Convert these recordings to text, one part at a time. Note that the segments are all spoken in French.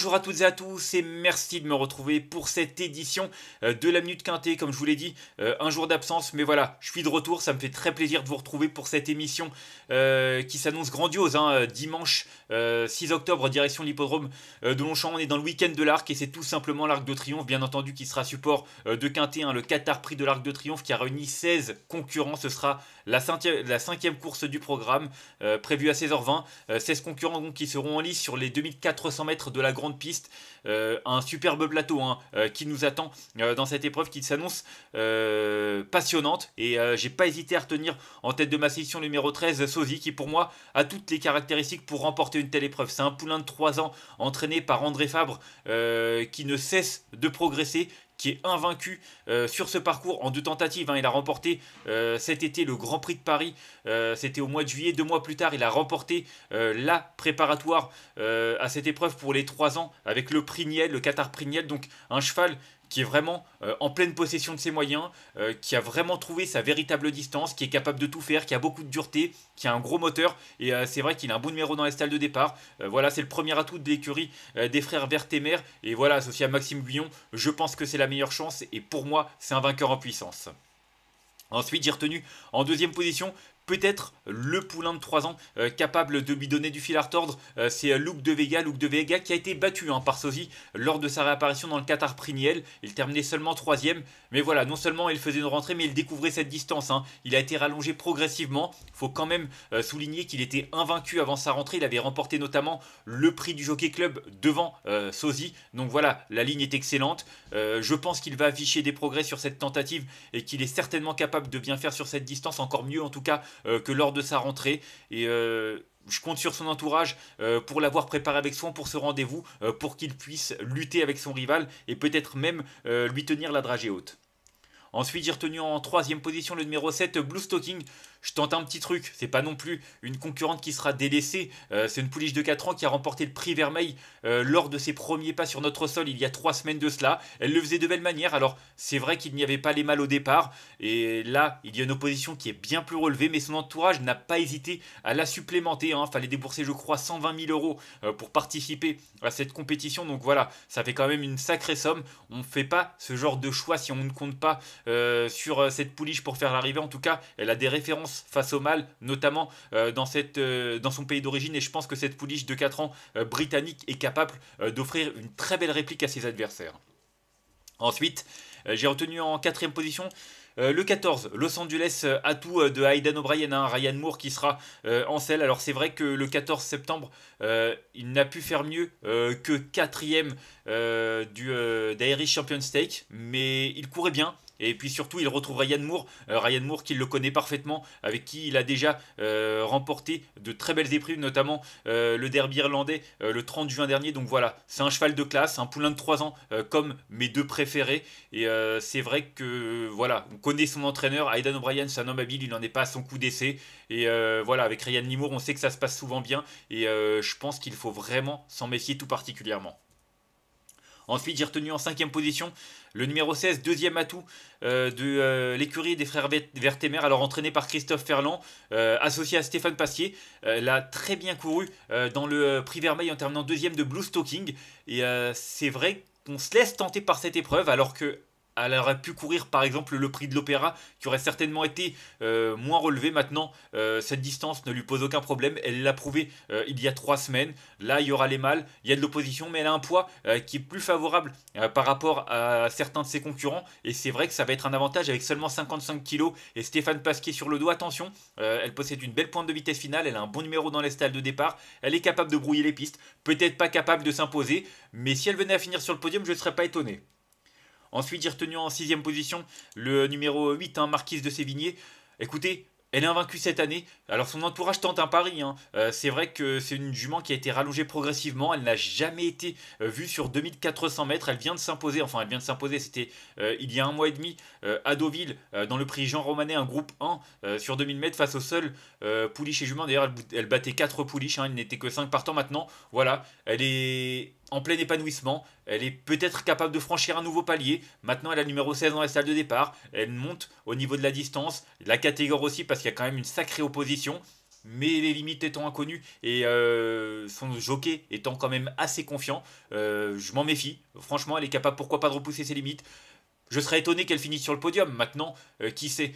Bonjour à toutes et à tous et merci de me retrouver pour cette édition euh, de la Minute Quintée. Comme je vous l'ai dit, euh, un jour d'absence, mais voilà, je suis de retour. Ça me fait très plaisir de vous retrouver pour cette émission euh, qui s'annonce grandiose. Hein, dimanche 6 octobre, direction l'hippodrome de Longchamp. On est dans le week-end de l'Arc et c'est tout simplement l'Arc de Triomphe, bien entendu, qui sera support de Quintée, hein, le Qatar Prix de l'Arc de Triomphe qui a réuni 16 concurrents. Ce sera la cinquième, course du programme, prévue à 16h20. 16 concurrents qui seront en lice sur les 2400 mètres de la Grande piste euh, un superbe plateau hein, euh, qui nous attend euh, dans cette épreuve qui s'annonce passionnante. Et j'ai pas hésité à retenir en tête de ma sélection numéro 13 Sozi qui pour moi a toutes les caractéristiques pour remporter une telle épreuve. C'est un poulain de 3 ans entraîné par André Fabre qui ne cesse de progresser, qui est invaincu euh, sur ce parcours en deux tentatives. Hein. Il a remporté euh, cet été le Grand Prix de Paris, euh, c'était au mois de juillet, deux mois plus tard, il a remporté la préparatoire à cette épreuve pour les trois ans avec le Prix le Qatar Prignel. donc un cheval qui est vraiment euh, en pleine possession de ses moyens, euh, qui a vraiment trouvé sa véritable distance, qui est capable de tout faire, qui a beaucoup de dureté, qui a un gros moteur. Et euh, c'est vrai qu'il a un bon numéro dans les stalles de départ. voilà, c'est le premier atout de l'écurie des frères Vertemer. Et voilà, associé à Maxime Guyon, je pense que c'est la meilleure chance. Et pour moi, c'est un vainqueur en puissance. Ensuite, j'ai retenu en deuxième position peut-être le poulain de 3 ans euh, capable de lui donner du fil à retordre. Euh, c'est euh, Luke de Vega, Luke de Vega qui a été battu hein, par Sozi lors de sa réapparition dans le Qatar Priniel. Il terminait seulement 3 mais voilà, non seulement il faisait une rentrée, mais il découvrait cette distance. Hein. Il a été rallongé progressivement. Il faut quand même souligner qu'il était invaincu avant sa rentrée. Il avait remporté notamment le prix du Jockey Club devant Sozi. Donc voilà, la ligne est excellente. je pense qu'il va afficher des progrès sur cette tentative et qu'il est certainement capable de bien faire sur cette distance, encore mieux en tout cas euh, que lors de sa rentrée. Et euh, je compte sur son entourage euh, pour l'avoir préparé avec soin pour ce rendez-vous, pour qu'il puisse lutter avec son rival et peut-être même lui tenir la dragée haute. Ensuite, j'ai retenu en troisième position le numéro 7, Blue Stocking, je tente un petit truc. C'est pas non plus une concurrente qui sera délaissée. Euh, c'est une pouliche de 4 ans qui a remporté le prix Vermeil euh, lors de ses premiers pas sur notre sol il y a 3 semaines de cela. Elle le faisait de belle manière. Alors, c'est vrai qu'il n'y avait pas les mâles au départ. Et là, il y a une opposition qui est bien plus relevée, mais son entourage n'a pas hésité à la supplémenter. il hein. Fallait débourser, je crois, 120 000 euros euh, pour participer à cette compétition. Donc voilà, ça fait quand même une sacrée somme. On ne fait pas ce genre de choix si on ne compte pas sur cette pouliche pour faire l'arrivée. En tout cas, elle a des références face au mal, notamment euh, euh, dans, son pays d'origine. Et je pense que cette pouliche de 4 ans euh, britannique est capable d'offrir une très belle réplique à ses adversaires. Ensuite, j'ai retenu en quatrième position le 14, Los Angeles atout de Aidan O'Brien, hein, Ryan Moore qui sera en selle. Alors c'est vrai que le 14 septembre, il n'a pu faire mieux que quatrième du d'Irish Champion Stake, mais il courait bien. Et puis surtout, il retrouve Ryan Moore, euh, Ryan Moore qui le connaît parfaitement, avec qui il a déjà euh, remporté de très belles épreuves, notamment euh, le derby irlandais le 30 juin dernier. Donc voilà, c'est un cheval de classe, un poulain de 3 ans comme mes deux préférés. Et c'est vrai que voilà, on connaît son entraîneur, Aidan O'Brien, c'est un homme habile, il n'en est pas à son coup d'essai. Et voilà, avec Ryan Moore, on sait que ça se passe souvent bien. Et je pense qu'il faut vraiment s'en méfier tout particulièrement. Ensuite, j'ai retenu en cinquième position le numéro 16, deuxième atout euh, de euh, l'écurie des frères Vertemer, alors entraîné par Christophe Ferland, euh, associé à Stéphane Passier, l'a très bien couru dans le prix Vermeil en terminant deuxième de Blue Stalking. Et c'est vrai qu'on se laisse tenter par cette épreuve, alors que elle aurait pu courir par exemple le prix de l'Opéra qui aurait certainement été euh, moins relevé maintenant. Euh, cette distance ne lui pose aucun problème. Elle l'a prouvé euh, il y a trois semaines. Là, il y aura les mâles, il y a de l'opposition, mais elle a un poids qui est plus favorable par rapport à certains de ses concurrents. Et c'est vrai que ça va être un avantage avec seulement 55 kg et Stéphane Pasquier sur le dos. Attention, elle possède une belle pointe de vitesse finale, elle a un bon numéro dans les stalles de départ, elle est capable de brouiller les pistes, peut-être pas capable de s'imposer, mais si elle venait à finir sur le podium, je ne serais pas étonné. Ensuite, y retenu en sixième position le numéro 8, hein, Marquise de Sévigné. Écoutez, elle est invaincue cette année. Alors son entourage tente un pari. Hein. Euh, c'est vrai que c'est une jument qui a été rallongée progressivement. Elle n'a jamais été euh, vue sur 2400 mètres. Elle vient de s'imposer. Enfin, elle vient de s'imposer. C'était euh, il y a un mois et demi à Deauville dans le prix Jean Romanet, un groupe 1 sur 2000 mètres face au seul pouliche et jument. D'ailleurs, elle, battait 4 pouliches. Hein. Il n'était que 5 partants maintenant. Voilà. Elle est en plein épanouissement. Elle est peut-être capable de franchir un nouveau palier. Maintenant, elle a le numéro 16 dans la salle de départ. Elle monte au niveau de la distance, la catégorie aussi, parce qu'il y a quand même une sacrée opposition. Mais les limites étant inconnues et euh, son jockey étant quand même assez confiant, euh, je m'en méfie. Franchement, elle est capable, pourquoi pas, de repousser ses limites. Je serais étonné qu'elle finisse sur le podium. Maintenant, euh, qui sait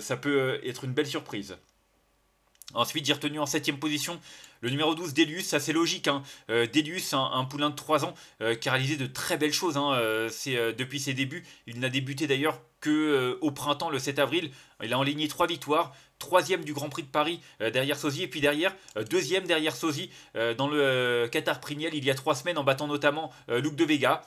Ça peut être une belle surprise. Ensuite, j'ai retenu en 7 position le numéro 12, Delius. Ça, c'est logique. Hein. Euh, Delius, un, poulain de 3 ans euh, qui a réalisé de très belles choses hein. euh, depuis ses débuts. Il n'a débuté d'ailleurs que au printemps, le 7 avril. Il a enligné 3 victoires. Troisième du Grand Prix de Paris derrière Sozi Et puis derrière, deuxième derrière Sosie dans le Qatar Priniel il y a 3 semaines en battant notamment Luc de Vega.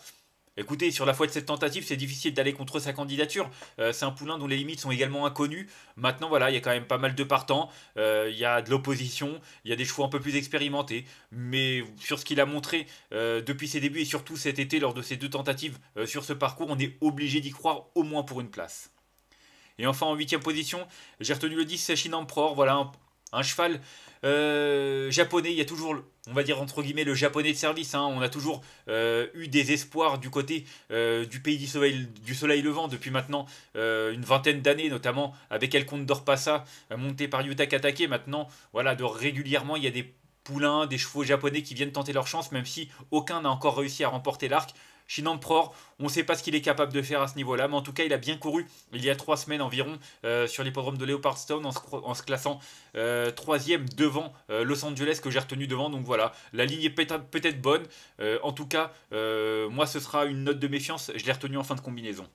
Écoutez, sur la foi de cette tentative, c'est difficile d'aller contre sa candidature. c'est euh, un poulain dont les limites sont également inconnues. Maintenant, voilà, il y a quand même pas mal de partants. Euh, il y a de l'opposition, il y a des chevaux un peu plus expérimentés. Mais sur ce qu'il a montré euh, depuis ses débuts et surtout cet été lors de ses deux tentatives sur ce parcours, on est obligé d'y croire au moins pour une place. Et enfin en huitième position, j'ai retenu le 10 Sachin Pror, voilà un cheval euh, japonais, il y a toujours, on va dire entre guillemets, le japonais de service. Hein. On a toujours euh, eu des espoirs du côté euh, du pays du soleil, levant depuis maintenant une vingtaine d'années, notamment avec El Condor Passa, monté par Yuta Katake. Maintenant, voilà, de régulièrement, il y a des poulains, des chevaux japonais qui viennent tenter leur chance, même si aucun n'a encore réussi à remporter l'arc. Shin Emperor, on ne sait pas ce qu'il est capable de faire à ce niveau-là, mais en tout cas, il a bien couru il y a trois semaines environ euh, sur l'hippodrome de Leopard en en se classant euh, troisième devant euh, Los Angeles que j'ai retenu devant. Donc voilà, la ligne est peut-être bonne. en tout cas, moi, ce sera une note de méfiance. Je l'ai retenu en fin de combinaison.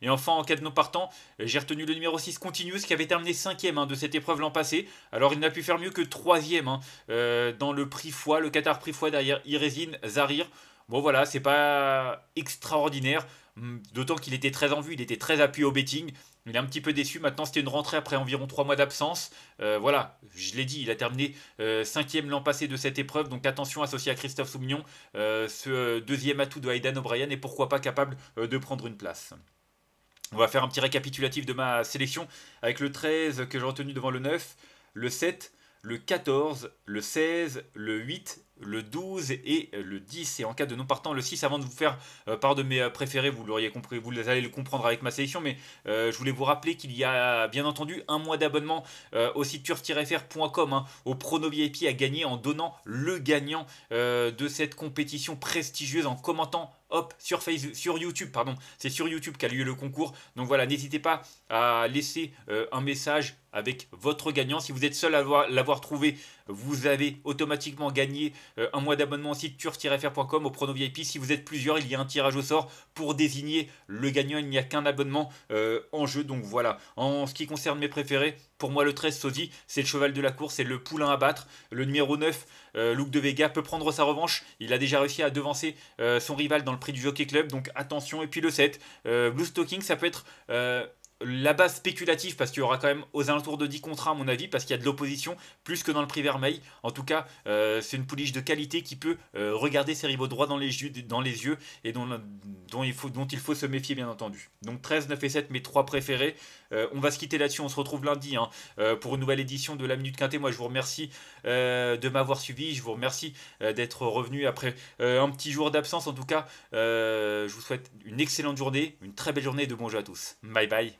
Et enfin, en cas de non partant, j'ai retenu le numéro 6 Continuous qui avait terminé cinquième hein, de cette épreuve l'an passé. Alors il n'a pu faire mieux que troisième hein, dans le prix foie, le Qatar prix foie derrière Irezine Zarir. Bon voilà, c'est pas extraordinaire, hum, d'autant qu'il était très en vue, il était très appuyé au betting. Il est un petit peu déçu. Maintenant, c'était une rentrée après environ 3 mois d'absence. Euh, voilà, je l'ai dit, il a terminé 5ème euh, l'an passé de cette épreuve. Donc attention, associé à Christophe Soumignon, euh, ce deuxième atout de Aidan O'Brien est pourquoi pas capable de prendre une place. On va faire un petit récapitulatif de ma sélection avec le 13 que j'ai retenu devant le 9, le 7, le 14, le 16, le 8, le 12 et euh, le 10. Et en cas de non partant, le 6, avant de vous faire euh, part de mes euh, préférés, vous l'auriez compris, vous allez le comprendre avec ma sélection, mais je voulais vous rappeler qu'il y a bien entendu un mois d'abonnement au site turf-fr.com hein, au Prono VIP à gagner en donnant le gagnant de cette compétition prestigieuse en commentant hop, sur, sur YouTube, pardon, c'est sur YouTube qu'a lieu le concours. Donc voilà, n'hésitez pas à laisser un message avec votre gagnant. Si vous êtes seul à l'avoir trouvé, vous avez automatiquement gagné euh, un mois d'abonnement au site tur-fr.com au prono VIP. Si vous êtes plusieurs, il y a un tirage au sort pour désigner le gagnant. Il n'y a qu'un abonnement euh, en jeu. Donc voilà. En ce qui concerne mes préférés, pour moi le 13 Sozi, c'est le cheval de la course, c'est le poulain à battre. Le numéro 9, euh, Luke de Vega, peut prendre sa revanche. Il a déjà réussi à devancer son rival dans le prix du Jockey Club. Donc attention. Et puis le 7, Blue Stocking, ça peut être la base spéculative, parce qu'il y aura quand même aux alentours de 10 contrats à mon avis, parce qu'il y a de l'opposition plus que dans le prix vermeil. En tout cas, euh, c'est une pouliche de qualité qui peut euh, regarder ses rivaux droits dans les, yeux, dans les yeux et dont, il faut, dont il faut se méfier, bien entendu. Donc 13, 9 et 7, mes trois préférés. Euh, on va se quitter là-dessus, on se retrouve lundi hein, euh, pour une nouvelle édition de la Minute Quintée. Moi, je vous remercie euh, de m'avoir suivi, je vous remercie d'être revenu après un petit jour d'absence. En tout cas, je vous souhaite une excellente journée, une très belle journée de bons jeux à tous. Bye bye.